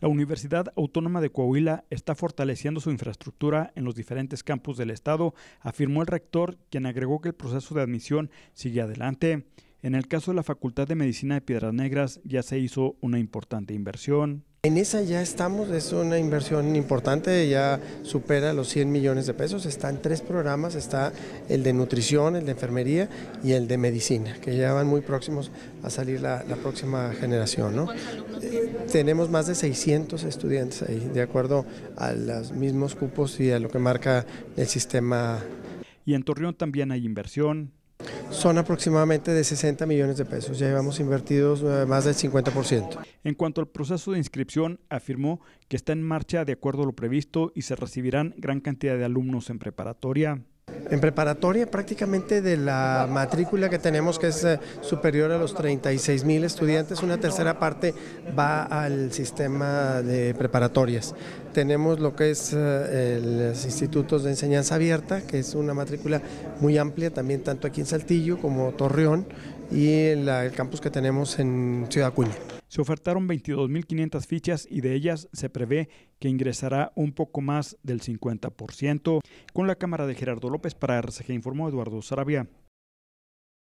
La Universidad Autónoma de Coahuila está fortaleciendo su infraestructura en los diferentes campus del Estado, afirmó el rector, quien agregó que el proceso de admisión sigue adelante. En el caso de la Facultad de Medicina de Piedras Negras ya se hizo una importante inversión. En esa ya estamos, es una inversión importante, ya supera los 100 millones de pesos, están tres programas, está el de nutrición, el de enfermería y el de medicina, que ya van muy próximos a salir la, próxima generación. ¿no? Eh, tenemos más de 600 estudiantes ahí, de acuerdo a los mismos cupos y a lo que marca el sistema. Y en Torreón también hay inversión, son aproximadamente de 60 millones de pesos. Ya llevamos invertidos eh, más del 50%. En cuanto al proceso de inscripción, afirmó que está en marcha de acuerdo a lo previsto y se recibirán gran cantidad de alumnos en preparatoria, en preparatoria prácticamente de la matrícula que tenemos, que es eh, superior a los 36 mil estudiantes, una tercera parte va al sistema de preparatorias. Tenemos lo que es eh, los institutos de enseñanza abierta, que es una matrícula muy amplia, también tanto aquí en Saltillo como Torreón y el, el campus que tenemos en Ciudad Acuña. Se ofertaron 22.500 fichas y de ellas se prevé que ingresará un poco más del 50%. Con la cámara de Gerardo López para RCG informó Eduardo Sarabia.